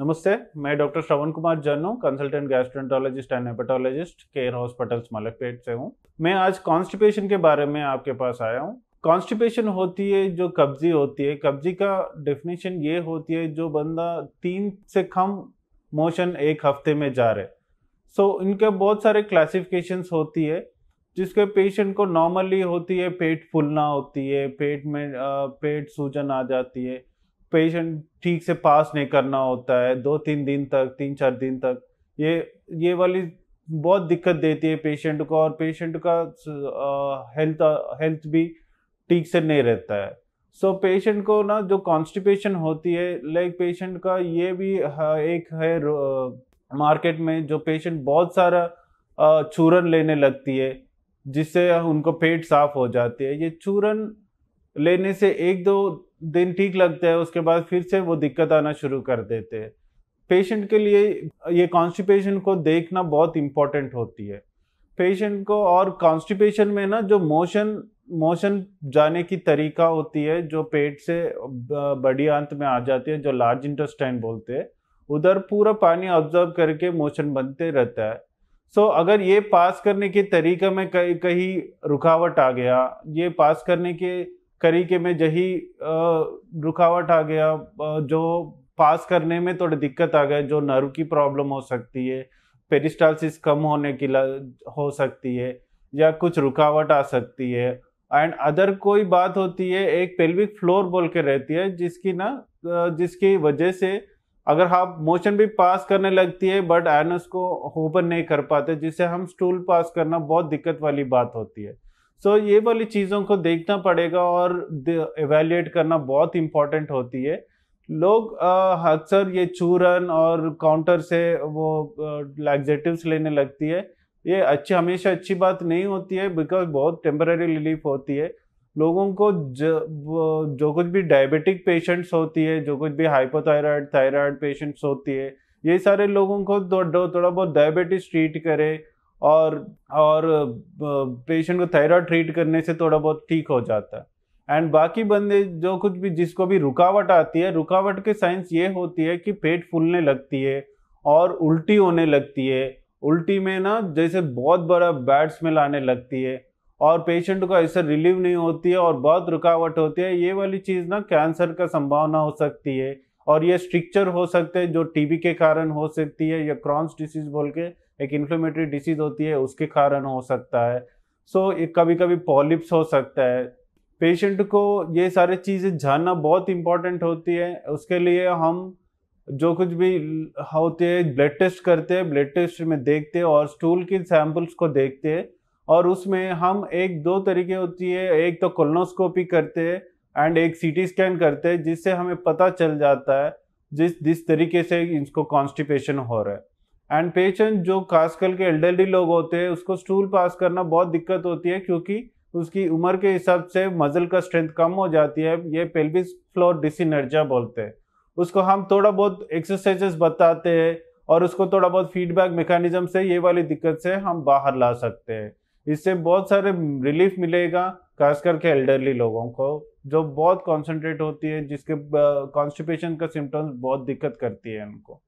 नमस्ते मैं doctor Shravan Kumar Jannu consultant gastroenterologist and hepatologist Care Hospitals Malakpet से हूँ मैं आज कॉन्स्टिपेशन के बारे में आपके पास आया हूँ कॉन्स्टिपेशन होती है जो कब्जी होती है कब्जी का डेफिनेशन ये होती है जो बंदा तीन से कम मोशन एक हफ्ते में जा रहे सो so, इनके बहुत सारे क्लासिफिकेशन होती है जिसके पेशेंट को नॉर्मली होती है पेट फूलना होती है पेट में पेट सूजन आ जाती है पेशेंट ठीक से पास नहीं करना होता है दो तीन दिन तक तीन चार दिन तक ये ये वाली बहुत दिक्कत देती है पेशेंट को और पेशेंट का हेल्थ हेल्थ भी ठीक से नहीं रहता है सो so, पेशेंट को ना जो कॉन्स्टिपेशन होती है लाइक पेशेंट का ये भी एक है मार्केट में जो पेशेंट बहुत सारा चूरन लेने लगती है जिससे उनको पेट साफ हो जाती है ये चूरन लेने से एक दो दिन ठीक लगता है उसके बाद फिर से वो दिक्कत आना शुरू कर देते हैं पेशेंट के लिए ये कॉन्स्टिपेशन को देखना बहुत इम्पॉर्टेंट होती है पेशेंट को और कॉन्स्टिपेशन में ना जो मोशन मोशन जाने की तरीका होती है जो पेट से बड़ी आंत में आ जाती है जो लार्ज इंटेस्टाइन बोलते हैं उधर पूरा पानी ऑब्जर्व करके मोशन बनते रहता है सो so, अगर ये पास करने के तरीका में कहीं कहीं रुकावट आ गया ये पास करने के करीके में जही रुकावट आ गया जो पास करने में थोड़ी दिक्कत आ गया जो नर्व की प्रॉब्लम हो सकती है पेरिस्टालसिस कम होने की हो सकती है या कुछ रुकावट आ सकती है एंड अदर कोई बात होती है एक पेल्विक फ्लोर बोल के रहती है जिसकी ना जिसकी वजह से अगर आप हाँ मोशन भी पास करने लगती है बट एनस को ओपन नहीं कर पाते जिससे हम स्टूल पास करना बहुत दिक्कत वाली बात होती है सो so, ये वाली चीज़ों को देखना पड़ेगा और एवेल्यूएट करना बहुत इम्पॉर्टेंट होती है लोग अक्सर ये चूरन और काउंटर से वो लैग्जेटिव्स लेने लगती है ये अच्छी हमेशा अच्छी बात नहीं होती है बिकॉज बहुत टेम्पररी रिलीफ होती है लोगों को जो, जो कुछ भी डायबिटिक पेशेंट्स होती है जो कुछ भी हाइपोथायराइड थायराइड पेशेंट्स होती है ये सारे लोगों को थोड़ा बहुत डायबिटीज ट्रीट करे और और पेशेंट को थायराइड ट्रीट करने से थोड़ा बहुत ठीक हो जाता है एंड बाकी बंदे जो कुछ भी जिसको भी रुकावट आती है रुकावट के साइंस ये होती है कि पेट फूलने लगती है और उल्टी होने लगती है उल्टी में ना जैसे बहुत बड़ा बैड स्मेल आने लगती है और पेशेंट को ऐसे रिलीव नहीं होती है और बहुत रुकावट होती है ये वाली चीज़ ना कैंसर का संभावना हो सकती है और ये स्ट्रिक्चर हो सकते हैं जो टीबी के कारण हो सकती है या क्रॉन्स डिसीज बोल के एक इन्फ्लेमेटरी डिसीज होती है उसके कारण हो सकता है सो so, कभी कभी पॉलिप्स हो सकता है पेशेंट को ये सारे चीज़ें जानना बहुत इंपॉर्टेंट होती है उसके लिए हम जो कुछ भी होते हैं ब्लड टेस्ट करते हैं ब्लड टेस्ट में देखते हैं और स्टूल की सैम्पल्स को देखते हैं और उसमें हम एक दो तरीके होती है एक तो कोलोनोस्कोपी करते हैं एंड एक सीटी स्कैन करते हैं जिससे हमें पता चल जाता है जिस जिस तरीके से इसको कॉन्स्टिपेशन हो रहा है एंड पेशेंट जो खासकर के एल्डरली लोग होते हैं उसको स्टूल पास करना बहुत दिक्कत होती है क्योंकि उसकी उम्र के हिसाब से मजल का स्ट्रेंथ कम हो जाती है ये पेल्विस फ्लोर डिसिनर्जा बोलते हैं उसको हम थोड़ा बहुत एक्सरसाइजेस बताते हैं और उसको थोड़ा बहुत फीडबैक मेकानिज्म से ये वाली दिक्कत से हम बाहर ला सकते हैं इससे बहुत सारे रिलीफ मिलेगा खास करके एल्डरली लोगों को जो बहुत कॉन्सेंट्रेट होती है जिसके कॉन्स्टिपेशन का सिम्टम्स बहुत दिक्कत करती है उनको